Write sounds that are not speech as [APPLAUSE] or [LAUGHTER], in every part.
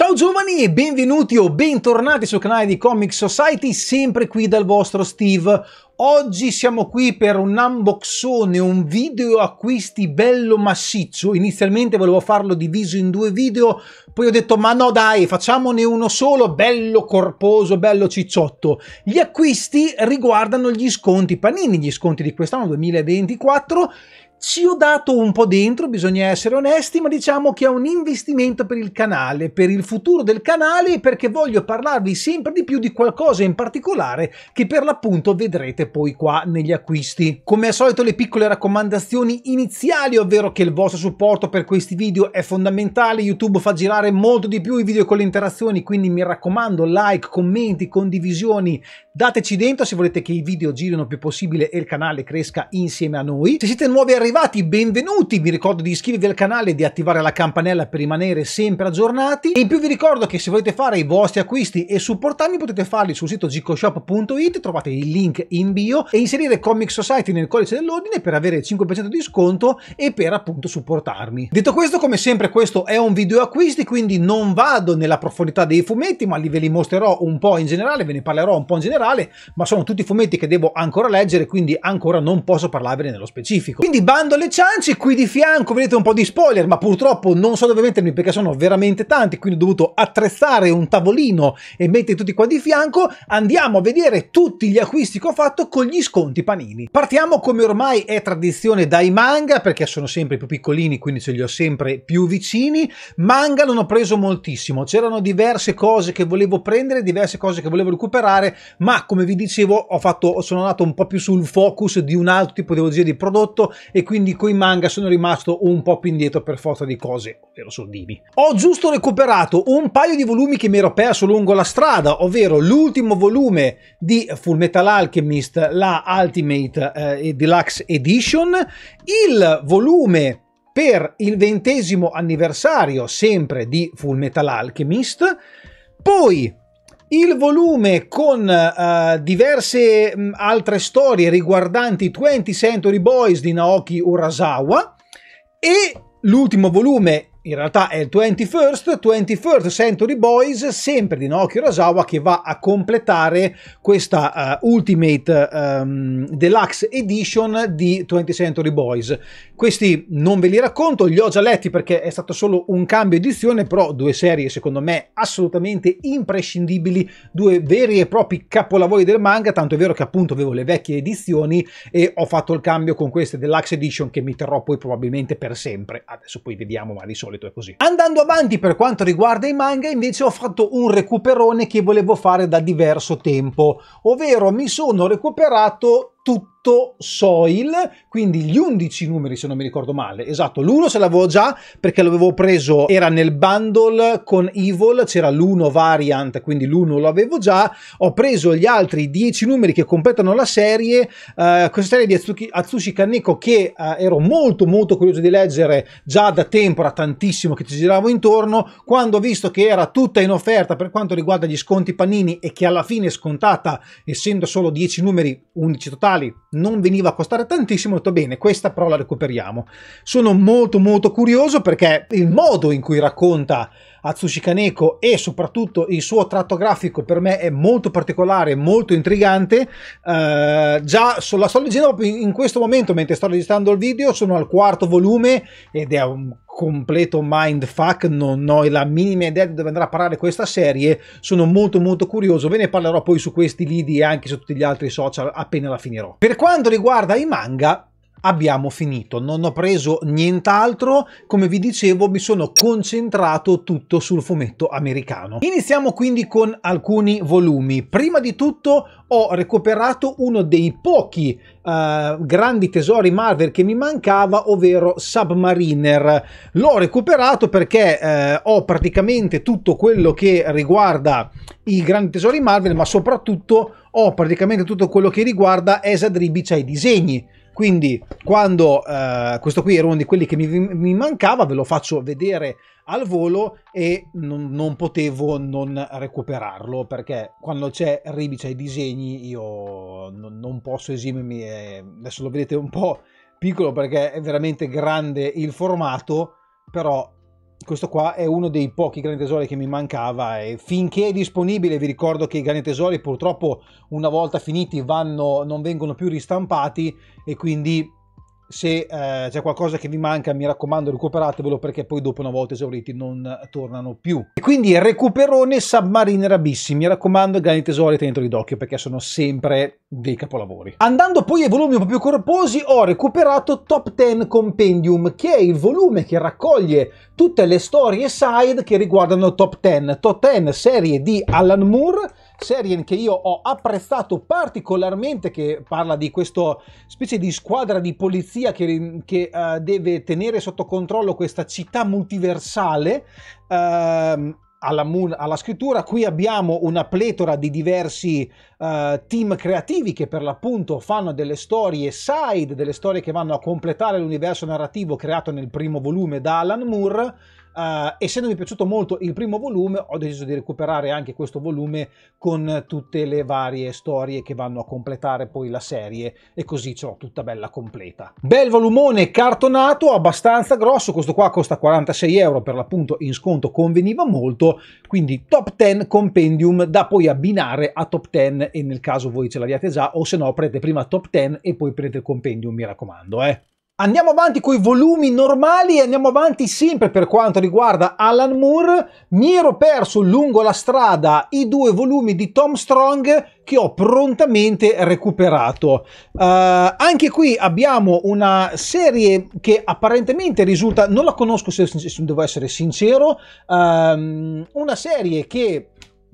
Ciao giovani e benvenuti o bentornati sul canale di Comic Society, sempre qui dal vostro Steve. Oggi siamo qui per un unboxone, un video acquisti bello massiccio. Inizialmente volevo farlo diviso in due video, poi ho detto ma no dai, facciamone uno solo, bello corposo, bello cicciotto. Gli acquisti riguardano gli sconti panini, gli sconti di quest'anno 2024 ci ho dato un po' dentro, bisogna essere onesti, ma diciamo che è un investimento per il canale, per il futuro del canale e perché voglio parlarvi sempre di più di qualcosa in particolare che per l'appunto vedrete poi qua negli acquisti. Come al solito le piccole raccomandazioni iniziali, ovvero che il vostro supporto per questi video è fondamentale, YouTube fa girare molto di più i video con le interazioni, quindi mi raccomando like, commenti, condivisioni, dateci dentro se volete che i video girino più possibile e il canale cresca insieme a noi. Se siete nuovi a arrivati, benvenuti, vi ricordo di iscrivervi al canale e di attivare la campanella per rimanere sempre aggiornati e in più vi ricordo che se volete fare i vostri acquisti e supportarmi potete farli sul sito gicoshop.it, trovate il link in bio e inserire Comic Society nel codice dell'ordine per avere il 5% di sconto e per appunto supportarmi. Detto questo, come sempre questo è un video acquisti, quindi non vado nella profondità dei fumetti, ma li ve li mostrerò un po' in generale, ve ne parlerò un po' in generale, ma sono tutti fumetti che devo ancora leggere, quindi ancora non posso parlarvene nello specifico. Quindi basta Bando alle ciance, qui di fianco vedete un po' di spoiler, ma purtroppo non so dove mettermi perché sono veramente tanti, quindi ho dovuto attrezzare un tavolino e mettere tutti qua di fianco. Andiamo a vedere tutti gli acquisti che ho fatto con gli sconti panini. Partiamo come ormai è tradizione dai manga, perché sono sempre più piccolini, quindi ce li ho sempre più vicini. Manga non ho preso moltissimo, c'erano diverse cose che volevo prendere, diverse cose che volevo recuperare, ma come vi dicevo ho fatto, sono andato un po' più sul focus di un altro tipo di logia di prodotto e quindi coi manga sono rimasto un po' più indietro per forza di cose, ovvero soldini. Ho giusto recuperato un paio di volumi che mi ero perso lungo la strada, ovvero l'ultimo volume di Full Metal Alchemist, la Ultimate eh, Deluxe Edition, il volume per il ventesimo anniversario sempre di Full Metal Alchemist, poi il volume con uh, diverse mh, mm, altre storie riguardanti 20 Century Boys di Naoki Urasawa e l'ultimo volume in realtà è il 21st, 21st Century Boys, sempre di Naoki Urasawa, che va a completare questa uh, Ultimate um, Deluxe Edition di 20 th Century Boys. Questi non ve li racconto, li ho già letti perché è stato solo un cambio edizione, però due serie secondo me assolutamente imprescindibili, due veri e propri capolavori del manga, tanto è vero che appunto avevo le vecchie edizioni e ho fatto il cambio con queste Deluxe Edition che mi terrò poi probabilmente per sempre. Adesso poi vediamo, ma di solito solito è così. Andando avanti per quanto riguarda i manga invece ho fatto un recuperone che volevo fare da diverso tempo, ovvero mi sono recuperato tutto Soil, quindi gli 11 numeri se non mi ricordo male, esatto, l'1 se l'avevo già perché l'avevo preso, era nel bundle con Evil, c'era l'1 variant, quindi l'1 lo avevo già, ho preso gli altri 10 numeri che completano la serie, eh, questa serie di Atsushi Kaneko che eh, ero molto molto curioso di leggere già da tempo, era tantissimo che ci giravo intorno, quando ho visto che era tutta in offerta per quanto riguarda gli sconti panini e che alla fine è scontata, essendo solo 10 numeri, 11 totali, quali non veniva a costare tantissimo, ho detto bene, questa però la recuperiamo. Sono molto molto curioso perché il modo in cui racconta Atsushi Kaneko e soprattutto il suo tratto grafico per me è molto particolare, molto intrigante. Uh, già sulla la sto leggendo proprio in, in questo momento mentre sto registrando il video, sono al quarto volume ed è un completo mindfuck, non ho la minima idea di dove andrà a parlare questa serie, sono molto molto curioso, ve ne parlerò poi su questi lidi e anche su tutti gli altri social appena la finirò. Per quanto riguarda i manga, abbiamo finito, non ho preso nient'altro, come vi dicevo mi sono concentrato tutto sul fumetto americano. Iniziamo quindi con alcuni volumi, prima di tutto ho recuperato uno dei pochi uh, grandi tesori Marvel che mi mancava, ovvero Submariner. L'ho recuperato perché uh, ho praticamente tutto quello che riguarda i grandi tesori Marvel, ma soprattutto ho praticamente tutto quello che riguarda Esa Dribic ai disegni quindi quando eh, questo qui era uno di quelli che mi, mi, mancava, ve lo faccio vedere al volo e non, non potevo non recuperarlo perché quando c'è Ribi ai disegni io non, non posso esimermi, eh, adesso lo vedete un po' piccolo perché è veramente grande il formato, però questo qua è uno dei pochi grani tesori che mi mancava e finché è disponibile vi ricordo che i grani tesori purtroppo una volta finiti vanno, non vengono più ristampati e quindi se eh, c'è qualcosa che vi manca mi raccomando recuperatevelo perché poi dopo una volta esauriti non tornano più e quindi recuperone submariner Rabissi mi raccomando grandi tesori teneteli d'occhio perché sono sempre dei capolavori andando poi ai volumi un po' più corposi ho recuperato Top 10 Compendium che è il volume che raccoglie tutte le storie side che riguardano Top 10 Top 10 serie di Alan Moore serie che io ho apprezzato particolarmente che parla di questa specie di squadra di polizia che, che uh, deve tenere sotto controllo questa città multiversale. Uh, alla, moon, alla, scrittura. Qui abbiamo una pletora di diversi uh, team creativi che per l'appunto fanno delle storie side, delle storie che vanno a completare l'universo narrativo creato nel primo volume da Alan Moore Uh, eh, essendomi piaciuto molto il primo volume, ho deciso di recuperare anche questo volume con tutte le varie storie che vanno a completare poi la serie e così ce l'ho tutta bella completa. Bel volumone cartonato, abbastanza grosso, questo qua costa 46 euro per l'appunto in sconto conveniva molto, quindi top 10 compendium da poi abbinare a top 10 e nel caso voi ce l'abbiate già o se no prendete prima top 10 e poi prendete il compendium mi raccomando eh. Andiamo avanti con i volumi normali e andiamo avanti sempre per quanto riguarda Alan Moore. Mi ero perso lungo la strada i due volumi di Tom Strong che ho prontamente recuperato. Uh, anche qui abbiamo una serie che apparentemente risulta, non la conosco se, se devo essere sincero, uh, una serie che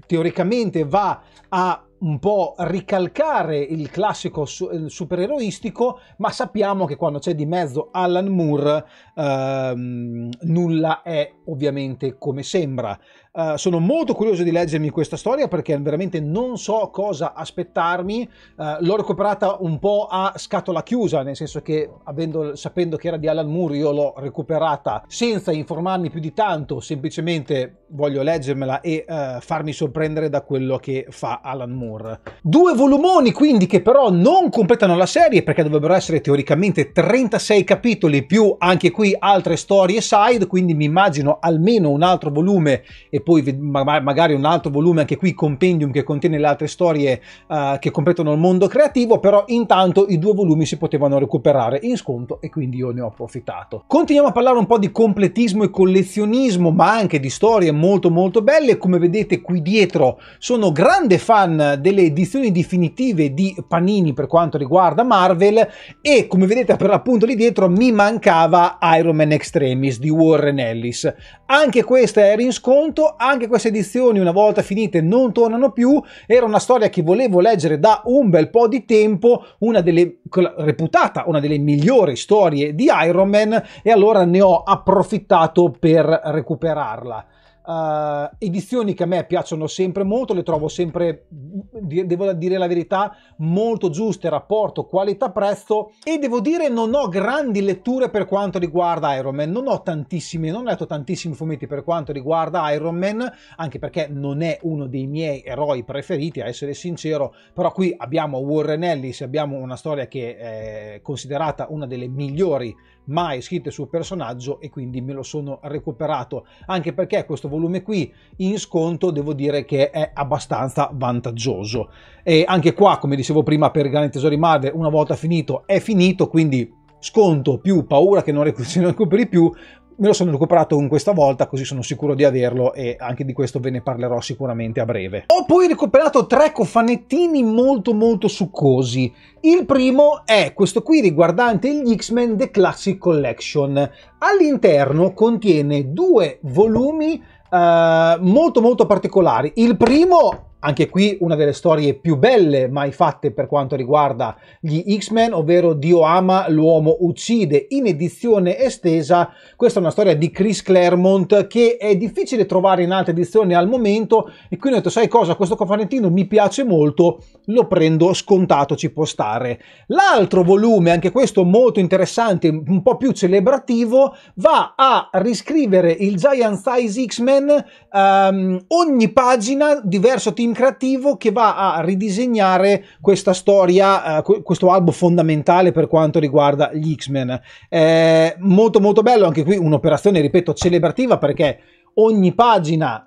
teoricamente va a un po' ricalcare il classico su- supereroistico, ma sappiamo che quando c'è di mezzo Alan Moore ehm, nulla è ovviamente come sembra. Eh, sono molto curioso di leggermi questa storia perché veramente non so cosa aspettarmi. Eh, l'ho recuperata un po' a scatola chiusa, nel senso che avendo, sapendo che era di Alan Moore io l'ho recuperata senza informarmi più di tanto, semplicemente voglio leggermela e eh, farmi sorprendere da quello che fa Alan Moore. Moore. Due volumoni quindi che però non completano la serie perché dovrebbero essere teoricamente 36 capitoli più anche qui altre storie side, quindi mi immagino almeno un altro volume e poi magari un altro volume anche qui compendium che contiene le altre storie uh, che completano il mondo creativo, però intanto i due volumi si potevano recuperare in sconto e quindi io ne ho approfittato. Continuiamo a parlare un po' di completismo e collezionismo, ma anche di storie molto molto belle, come vedete qui dietro sono grande fan delle edizioni definitive di Panini per quanto riguarda Marvel e come vedete per l'appunto lì dietro mi mancava Iron Man Extremis di Warren Ellis. Anche questa era in sconto, anche queste edizioni una volta finite non tornano più, era una storia che volevo leggere da un bel po' di tempo, una delle reputata una delle migliori storie di Iron Man e allora ne ho approfittato per recuperarla. Uh, edizioni che a me piacciono sempre molto, le trovo sempre, devo dire la verità, molto giuste, rapporto qualità-prezzo e devo dire non ho grandi letture per quanto riguarda Iron Man, non ho tantissimi, non ho letto tantissimi fumetti per quanto riguarda Iron Man, anche perché non è uno dei miei eroi preferiti, a essere sincero, però qui abbiamo Warren Ellis, abbiamo una storia che è considerata una delle migliori mai scritte sul personaggio e quindi me lo sono recuperato, anche perché questo volume qui in sconto devo dire che è abbastanza vantaggioso. E anche qua, come dicevo prima, per Grandi Tesori Marvel, una volta finito è finito, quindi sconto più paura che non [LAUGHS] recuperi più, me lo sono recuperato con questa volta così sono sicuro di averlo e anche di questo ve ne parlerò sicuramente a breve. Ho poi recuperato tre cofanettini molto molto succosi. Il primo è questo qui riguardante gli X-Men The Classic Collection. All'interno contiene due volumi eh, molto molto particolari. Il primo anche qui una delle storie più belle mai fatte per quanto riguarda gli X-Men, ovvero Dio ama, l'uomo uccide. In edizione estesa, questa è una storia di Chris Claremont che è difficile trovare in altre edizioni al momento e quindi ho detto, sai cosa, questo cofanentino mi piace molto, lo prendo scontato, ci può stare. L'altro volume, anche questo molto interessante, un po' più celebrativo, va a riscrivere il Giant Size X-Men, um, ogni pagina diverso team creativo che va a ridisegnare questa storia, eh, questo albo fondamentale per quanto riguarda gli X-Men. Eh, molto molto bello anche qui un'operazione, ripeto, celebrativa perché ogni pagina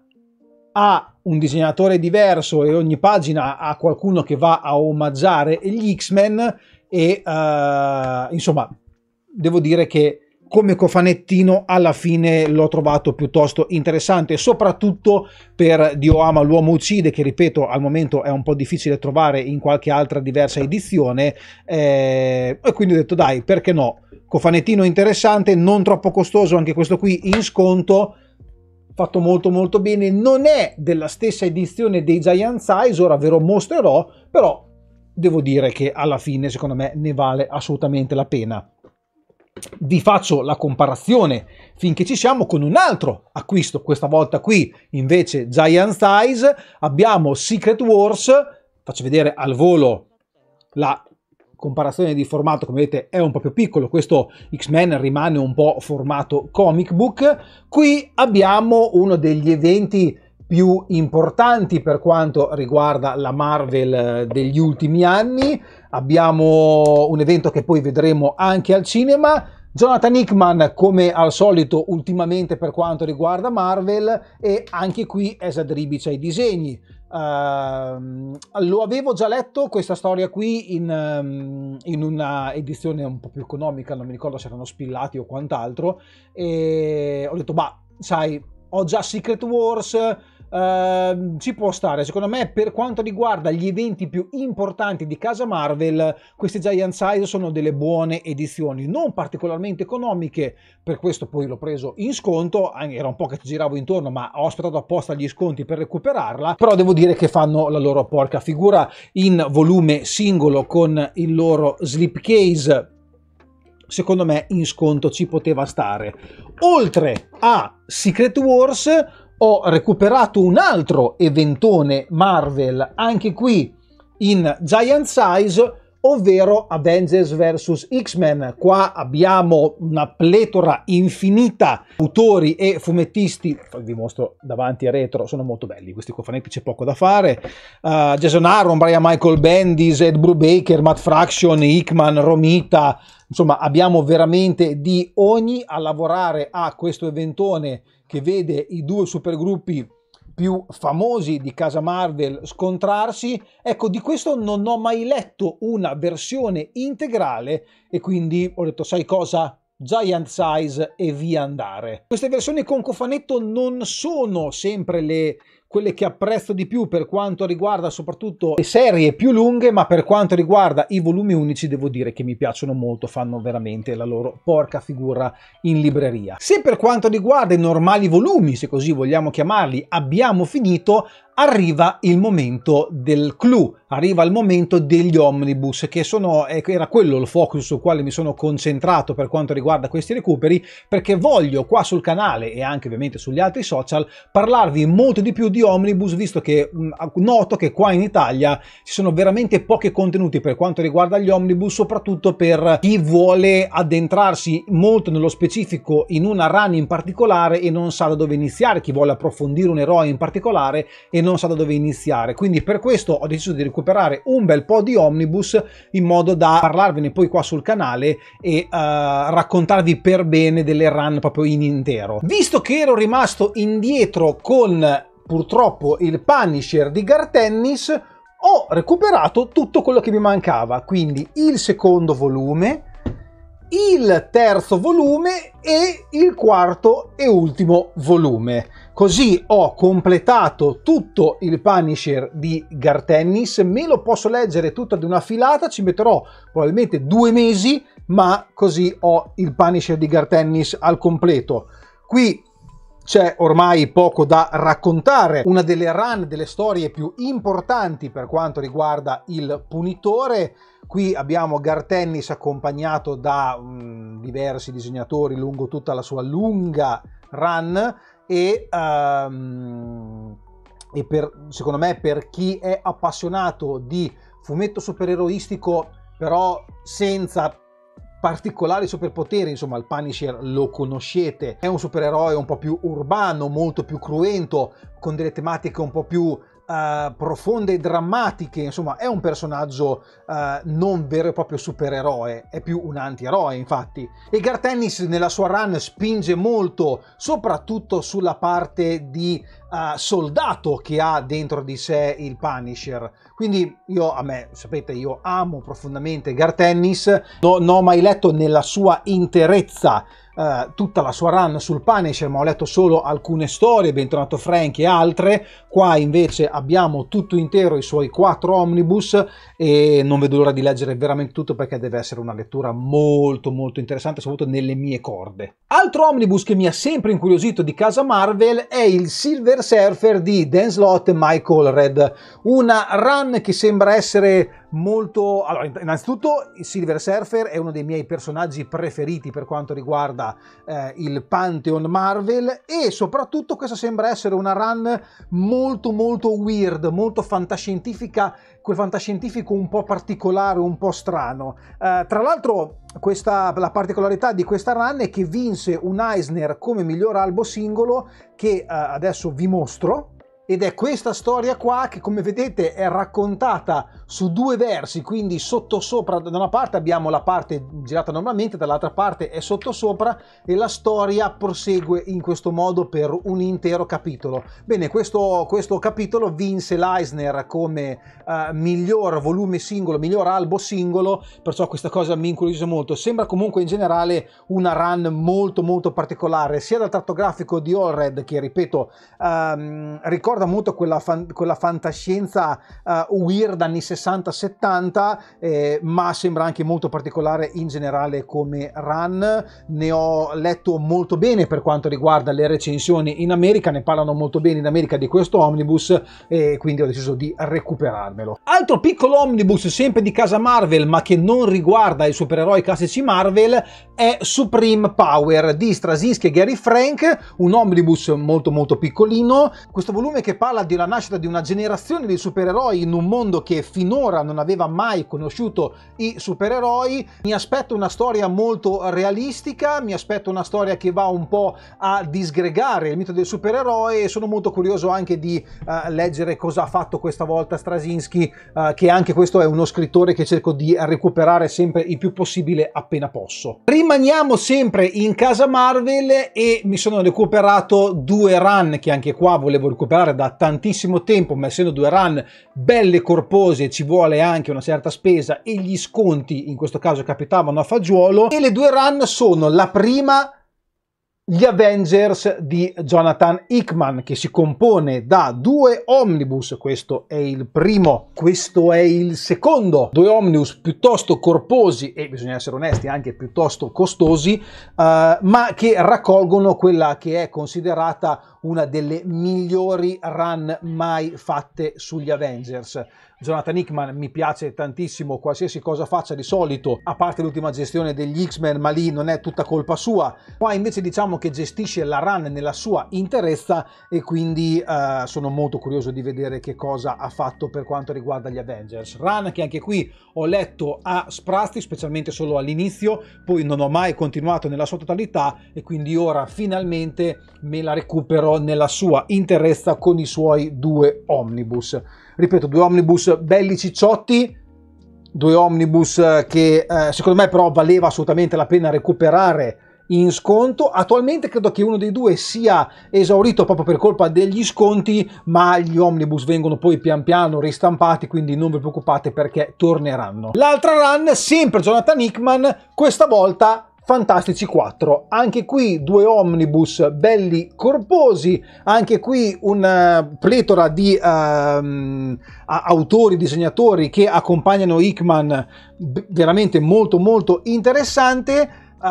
ha un disegnatore diverso e ogni pagina ha qualcuno che va a omaggiare gli X-Men e eh, insomma devo dire che come cofanettino alla fine l'ho trovato piuttosto interessante, soprattutto per Dio ama l'uomo uccide, che ripeto al momento è un po' difficile trovare in qualche altra diversa edizione, eh, e quindi ho detto dai, perché no? Cofanettino interessante, non troppo costoso, anche questo qui in sconto, fatto molto molto bene, non è della stessa edizione dei Giant Size, ora ve lo mostrerò, però devo dire che alla fine secondo me ne vale assolutamente la pena vi faccio la comparazione finché ci siamo con un altro acquisto, questa volta qui invece Giant Size, abbiamo Secret Wars, faccio vedere al volo la comparazione di formato come vedete è un po' più piccolo, questo X-Men rimane un po' formato comic book, qui abbiamo uno degli eventi più importanti per quanto riguarda la Marvel eh, degli ultimi anni. Abbiamo un evento che poi vedremo anche al cinema. Jonathan Hickman, come al solito, ultimamente per quanto riguarda Marvel, e anche qui Esad Ribic ai disegni. Uh, lo avevo già letto questa storia qui in, um, in, una edizione un po' più economica, non mi ricordo se erano spillati o quant'altro, e ho detto, ma sai, ho già Secret Wars, Ehm, ci può stare. Secondo me, per quanto riguarda gli eventi più importanti di casa Marvel, questi Giant Size sono delle buone edizioni, non particolarmente economiche, per questo poi l'ho preso in sconto. Era un po' che giravo intorno, ma ho aspettato apposta gli sconti per recuperarla. Però devo dire che fanno la loro porca figura in volume singolo con il loro slipcase secondo me in sconto ci poteva stare. Oltre a Secret Wars, ho recuperato un altro eventone Marvel, anche qui in Giant Size, ovvero Avengers vs X-Men. Qua abbiamo una pletora infinita di autori e fumettisti, vi mostro davanti e retro, sono molto belli, questi cofanetti c'è poco da fare. Uh, Jason Aaron, Brian Michael Bendis, Ed Brubaker, Matt Fraction, Hickman, Romita, insomma abbiamo veramente di ogni a lavorare a questo eventone che vede i due supergruppi più famosi di casa Marvel scontrarsi, ecco di questo non ho mai letto una versione integrale e quindi ho detto sai cosa? Giant Size e via andare. Queste versioni con cofanetto non sono sempre le quelle che apprezzo di più per quanto riguarda soprattutto le serie più lunghe, ma per quanto riguarda i volumi unici devo dire che mi piacciono molto, fanno veramente la loro porca figura in libreria. Se per quanto riguarda i normali volumi, se così vogliamo chiamarli, abbiamo finito, arriva il momento del clou arriva il momento degli omnibus, che sono, eh, era quello il focus sul quale mi sono concentrato per quanto riguarda questi recuperi, perché voglio qua sul canale e anche ovviamente sugli altri social parlarvi molto di più di omnibus, visto che mm, noto che qua in Italia ci sono veramente pochi contenuti per quanto riguarda gli omnibus, soprattutto per chi vuole addentrarsi molto nello specifico in una run in particolare e non sa da dove iniziare, chi vuole approfondire un eroe in particolare e non sa da dove iniziare. Quindi per questo ho deciso di recuperare recuperare un bel po' di omnibus in modo da parlarvene poi qua sul canale e uh, raccontarvi per bene delle run proprio in intero. Visto che ero rimasto indietro con purtroppo il Punisher di Gartennis, ho recuperato tutto quello che mi mancava, quindi il secondo volume, il terzo volume e il quarto e ultimo volume. Così ho completato tutto il Punisher di Gartennis, me lo posso leggere tutto ad una filata, ci metterò probabilmente due mesi, ma così ho il Punisher di Gartennis al completo. Qui c'è ormai poco da raccontare, una delle run, delle storie più importanti per quanto riguarda il Punitore, Qui abbiamo Gartennis accompagnato da um, diversi disegnatori lungo tutta la sua lunga run e, um, e per, secondo me per chi è appassionato di fumetto supereroistico però senza particolari superpoteri, insomma il Punisher lo conoscete, è un supereroe un po' più urbano, molto più cruento, con delle tematiche un po' più uh, profonde e drammatiche, insomma è un personaggio uh, non vero e proprio supereroe, è più un anti-eroe infatti. E Gartennis nella sua run spinge molto, soprattutto sulla parte di Uh, soldato che ha dentro di sé il Punisher. Quindi io, a me, sapete, io amo profondamente Gartennis, non no, ho mai letto nella sua interezza eh, tutta la sua run sul Punisher, ma ho letto solo alcune storie, Bentornato Frank e altre. Qua invece abbiamo tutto intero i suoi quattro omnibus e non vedo l'ora di leggere veramente tutto perché deve essere una lettura molto molto interessante, soprattutto nelle mie corde. Altro omnibus che mi ha sempre incuriosito di casa Marvel è il Silver Surfer di Dan Slott e Michael Red, una run che sembra essere molto... Allora, innanzitutto Silver Surfer è uno dei miei personaggi preferiti per quanto riguarda eh, il Pantheon Marvel e soprattutto questa sembra essere una run molto molto weird, molto fantascientifica, quel fantascientifico un po' particolare, un po' strano. Eh, tra l'altro questa, la particolarità di questa run è che vinse un Eisner come miglior albo singolo che eh, adesso vi mostro ed è questa storia qua che come vedete è raccontata su due versi, quindi sottosopra, da una parte abbiamo la parte girata normalmente, dall'altra parte è sottosopra e la storia prosegue in questo modo per un intero capitolo. Bene, questo, questo capitolo vinse l'Eisner come uh, miglior volume singolo, miglior albo singolo, perciò questa cosa mi incuriosisce molto. Sembra comunque in generale una run molto molto particolare, sia dal tratto grafico di Allred che, ripeto, um, ricorda molto quella, fan, quella fantascienza uh, weird anni 60, 60-70, eh, ma sembra anche molto particolare in generale come run. Ne ho letto molto bene per quanto riguarda le recensioni in America, ne parlano molto bene in America di questo omnibus e quindi ho deciso di recuperarmelo. Altro piccolo omnibus sempre di casa Marvel, ma che non riguarda i supereroi classici Marvel, è Supreme Power di Straczynski e Gary Frank, un omnibus molto molto piccolino. Questo volume che parla della nascita di una generazione di supereroi in un mondo che finalmente finora non aveva mai conosciuto i supereroi. Mi aspetto una storia molto realistica, mi aspetto una storia che va un po' a disgregare il mito del supereroe e sono molto curioso anche di uh, leggere cosa ha fatto questa volta Strasinski, uh, eh, che anche questo è uno scrittore che cerco di recuperare sempre il più possibile appena posso. Rimaniamo sempre in casa Marvel e mi sono recuperato due run che anche qua volevo recuperare da tantissimo tempo, ma essendo due run belle corpose ci vuole anche una certa spesa e gli sconti in questo caso capitavano a fagiolo e le due run sono la prima gli Avengers di Jonathan Hickman che si compone da due omnibus, questo è il primo, questo è il secondo, due omnibus piuttosto corposi e bisogna essere onesti anche piuttosto costosi, uh, ma che raccolgono quella che è considerata una delle migliori run mai fatte sugli Avengers. Jonathan Hickman mi piace tantissimo qualsiasi cosa faccia di solito, a parte l'ultima gestione degli X-Men, ma lì non è tutta colpa sua. Qua invece diciamo che gestisce la run nella sua interezza e quindi eh, sono molto curioso di vedere che cosa ha fatto per quanto riguarda gli Avengers. Run che anche qui ho letto a sprazzi, specialmente solo all'inizio, poi non ho mai continuato nella sua totalità e quindi ora finalmente me la recupero nella sua interezza con i suoi due omnibus ripeto, due omnibus belli cicciotti, due omnibus che eh, secondo me però valeva assolutamente la pena recuperare in sconto. Attualmente credo che uno dei due sia esaurito proprio per colpa degli sconti, ma gli omnibus vengono poi pian piano ristampati, quindi non vi preoccupate perché torneranno. L'altra run, sempre Jonathan Hickman, questa volta Fantastici 4. Anche qui due omnibus belli corposi, anche qui una eh, pletora di um, autori, disegnatori che accompagnano Hickman, veramente molto molto interessante. Uh,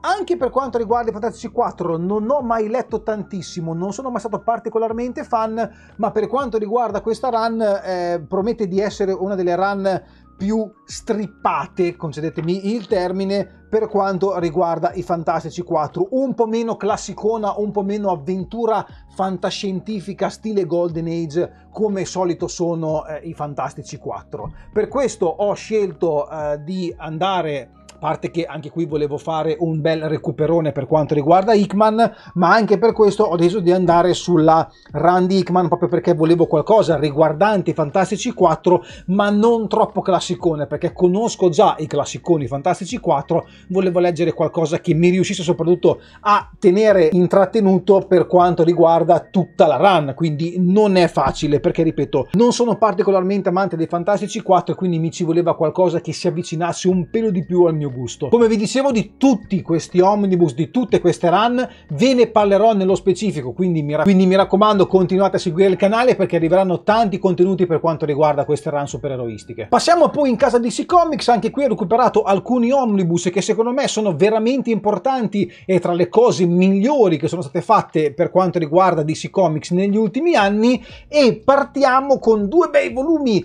anche per quanto riguarda i Fantastici 4 non ho mai letto tantissimo, non sono mai stato particolarmente fan, ma per quanto riguarda questa run eh, promette di essere una delle run più strippate, concedetemi il termine, per quanto riguarda i Fantastici 4, un po' meno classicona, un po' meno avventura fantascientifica stile Golden Age, come solito sono eh, i Fantastici 4. Per questo ho scelto eh, di andare parte che anche qui volevo fare un bel recuperone per quanto riguarda Hickman, ma anche per questo ho deciso di andare sulla Randy Hickman proprio perché volevo qualcosa riguardante i Fantastici 4, ma non troppo classicone, perché conosco già i classiconi Fantastici 4, volevo leggere qualcosa che mi riuscisse soprattutto a tenere intrattenuto per quanto riguarda tutta la run, quindi non è facile perché ripeto, non sono particolarmente amante dei Fantastici 4 e quindi mi ci voleva qualcosa che si avvicinasse un pelo di più al mio mio gusto. Come vi dicevo di tutti questi omnibus, di tutte queste run, ve ne parlerò nello specifico, quindi mi, quindi mi raccomando continuate a seguire il canale perché arriveranno tanti contenuti per quanto riguarda queste run supereroistiche. Passiamo poi in casa DC Comics, anche qui ho recuperato alcuni omnibus che secondo me sono veramente importanti e tra le cose migliori che sono state fatte per quanto riguarda DC Comics negli ultimi anni e partiamo con due bei volumi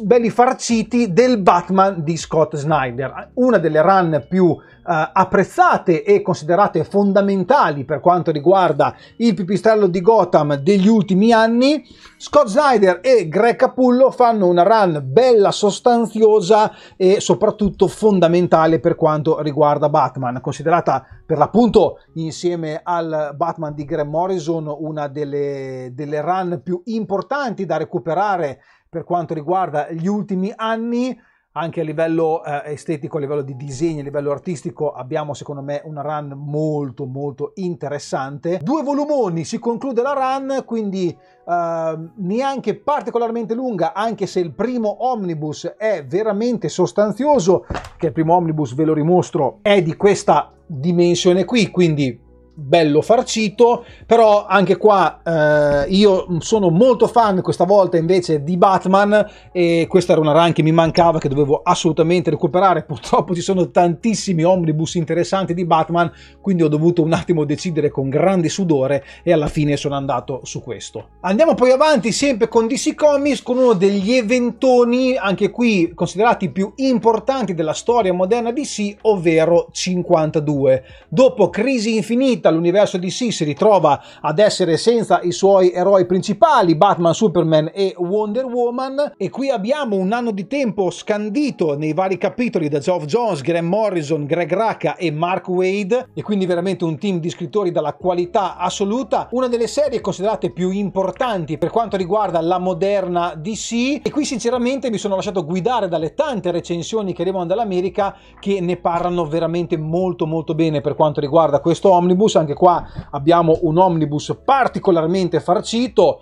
belli farciti del Batman di Scott Snyder, una delle run più Uh, apprezzate e considerate fondamentali per quanto riguarda il pipistrello di Gotham degli ultimi anni, Scott Snyder e Greg Capullo fanno una run bella, sostanziosa e soprattutto fondamentale per quanto riguarda Batman, considerata per l'appunto insieme al Batman di Graham Morrison una delle, delle run più importanti da recuperare per quanto riguarda gli ultimi anni, anche a livello eh, estetico, a livello di disegno, a livello artistico abbiamo secondo me una run molto molto interessante. Due volumoni, si conclude la run, quindi eh, neanche particolarmente lunga, anche se il primo omnibus è veramente sostanzioso, che il primo omnibus ve lo rimostro, è di questa dimensione qui, quindi bello farcito, però anche qua eh, io sono molto fan questa volta invece di Batman e questa era una run che mi mancava che dovevo assolutamente recuperare, purtroppo ci sono tantissimi omnibus interessanti di Batman, quindi ho dovuto un attimo decidere con grande sudore e alla fine sono andato su questo. Andiamo poi avanti sempre con DC Comics con uno degli eventoni, anche qui considerati più importanti della storia moderna DC, ovvero 52. Dopo Crisi Infinita finita, l'universo DC si ritrova ad essere senza i suoi eroi principali, Batman, Superman e Wonder Woman, e qui abbiamo un anno di tempo scandito nei vari capitoli da Geoff Jones, Graham Morrison, Greg Raka e Mark Wade, e quindi veramente un team di scrittori dalla qualità assoluta, una delle serie considerate più importanti per quanto riguarda la moderna DC, e qui sinceramente mi sono lasciato guidare dalle tante recensioni che arrivano dall'America che ne parlano veramente molto molto bene per quanto riguarda questo omnibus anche qua abbiamo un omnibus particolarmente farcito,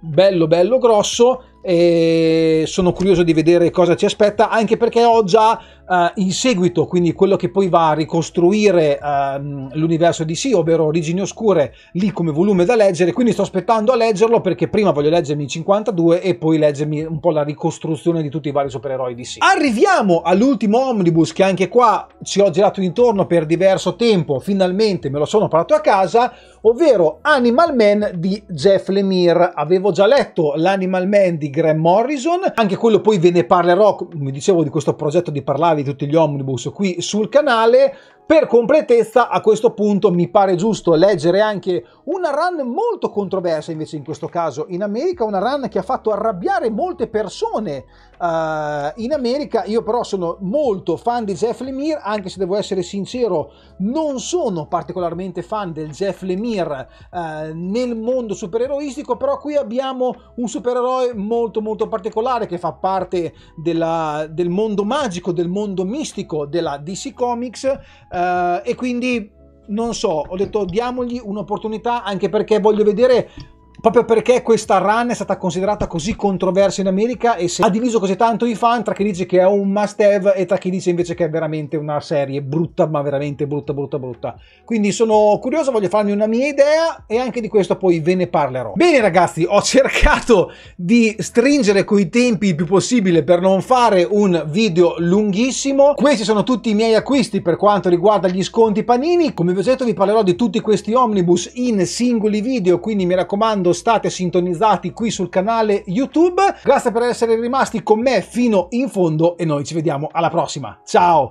bello bello grosso e sono curioso di vedere cosa ci aspetta anche perché ho già Uh, in seguito, quindi quello che poi va a ricostruire uh, l'universo di sì, ovvero Origini Oscure, lì come volume da leggere, quindi sto aspettando a leggerlo perché prima voglio leggermi 52 e poi leggermi un po' la ricostruzione di tutti i vari supereroi di sì. Arriviamo all'ultimo omnibus che anche qua ci ho girato intorno per diverso tempo, finalmente me lo sono parlato a casa, ovvero Animal Man di Jeff Lemire. Avevo già letto l'Animal Man di Graham Morrison, anche quello poi ve ne parlerò, come dicevo di questo progetto di parlare di tutti gli omnibus qui sul canale per completezza, a questo punto mi pare giusto leggere anche una run molto controversa invece in questo caso in America, una run che ha fatto arrabbiare molte persone uh, in America. Io però sono molto fan di Jeff Lemire, anche se devo essere sincero, non sono particolarmente fan del Jeff Lemire uh, nel mondo supereroistico, però qui abbiamo un supereroe molto molto particolare che fa parte della, del mondo magico, del mondo mistico della DC Comics. Uh, eh, e quindi non so, ho detto diamogli un'opportunità anche perché voglio vedere proprio perché questa run è stata considerata così controversa in America e ha diviso così tanto i fan tra chi dice che è un must have e tra chi dice invece che è veramente una serie brutta, ma veramente brutta, brutta, brutta. Quindi sono curioso, voglio farmi una mia idea e anche di questo poi ve ne parlerò. Bene ragazzi, ho cercato di stringere coi tempi il più possibile per non fare un video lunghissimo. Questi sono tutti i miei acquisti per quanto riguarda gli sconti panini. Come vi ho detto vi parlerò di tutti questi omnibus in singoli video, quindi mi raccomando quando state sintonizzati qui sul canale YouTube. Grazie per essere rimasti con me fino in fondo e noi ci vediamo alla prossima. Ciao!